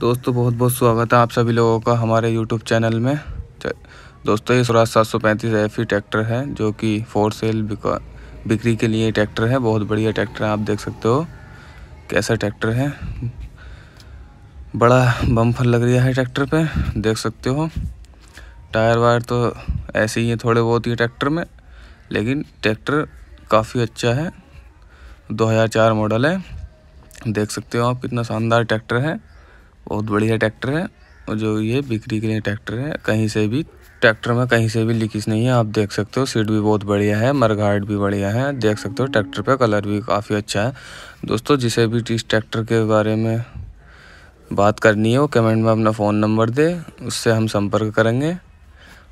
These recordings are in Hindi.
दोस्तों बहुत बहुत स्वागत है आप सभी लोगों का हमारे यूट्यूब चैनल में दोस्तों ये स्वराज सात सौ पैंतीस एफ ट्रैक्टर है जो कि फोर सेल बिक्री के लिए ट्रैक्टर है बहुत बढ़िया ट्रैक्टर है आप देख सकते हो कैसा ट्रैक्टर है बड़ा बम्फर लग रहा है ट्रैक्टर पे देख सकते हो टायर वायर तो ऐसे ही है थोड़े बहुत ही ट्रैक्टर में लेकिन ट्रैक्टर काफ़ी अच्छा है चार मॉडल है देख सकते हो आप कितना शानदार ट्रैक्टर है बहुत बढ़िया ट्रैक्टर है और जो ये बिक्री के लिए ट्रैक्टर है कहीं से भी ट्रैक्टर में कहीं से भी लीकेज नहीं है आप देख सकते हो सीट भी बहुत बढ़िया है मरघाट भी बढ़िया है देख सकते हो ट्रैक्टर पे कलर भी काफ़ी अच्छा है दोस्तों जिसे भी इस ट्रैक्टर के बारे में बात करनी है वो कमेंट में अपना फ़ोन नंबर दे उससे हम संपर्क करेंगे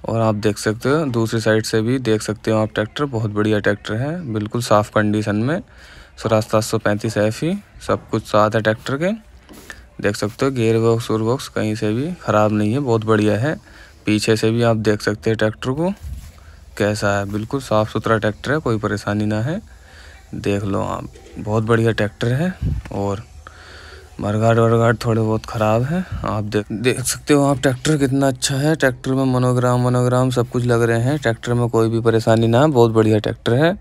और आप देख सकते हो दूसरी साइड से भी देख सकते हो आप ट्रैक्टर बहुत बढ़िया ट्रैक्टर है बिल्कुल साफ़ कंडीशन में सौ सात सौ पैंतीस एफ ही e, सब कुछ साथ है ट्रैक्टर के देख सकते हो गेयर बॉक्स और बॉक्स कहीं से भी ख़राब नहीं है बहुत बढ़िया है पीछे से भी आप देख सकते हैं ट्रैक्टर को कैसा है बिल्कुल साफ़ सुथरा ट्रैक्टर है कोई परेशानी ना है देख लो आप बहुत बढ़िया ट्रैक्टर है और मरघाट वरघाट थोड़े बहुत ख़राब है आप देख देख सकते हो आप ट्रैक्टर कितना अच्छा है ट्रैक्टर में मोनोग्राम मोनोग्राम सब कुछ लग रहे हैं ट्रैक्टर में कोई भी परेशानी ना बहुत बढ़िया ट्रैक्टर है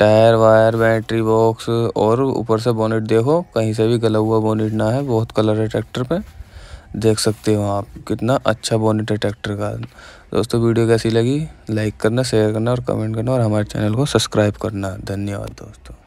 टायर वायर बैटरी बॉक्स और ऊपर से बोनेट देखो कहीं से भी गला हुआ बोनेट ना है बहुत कलर है ट्रैक्टर पे देख सकते हो आप कितना अच्छा बोनेट है ट्रैक्टर का दोस्तों वीडियो कैसी लगी लाइक करना शेयर करना और कमेंट करना और हमारे चैनल को सब्सक्राइब करना धन्यवाद दोस्तों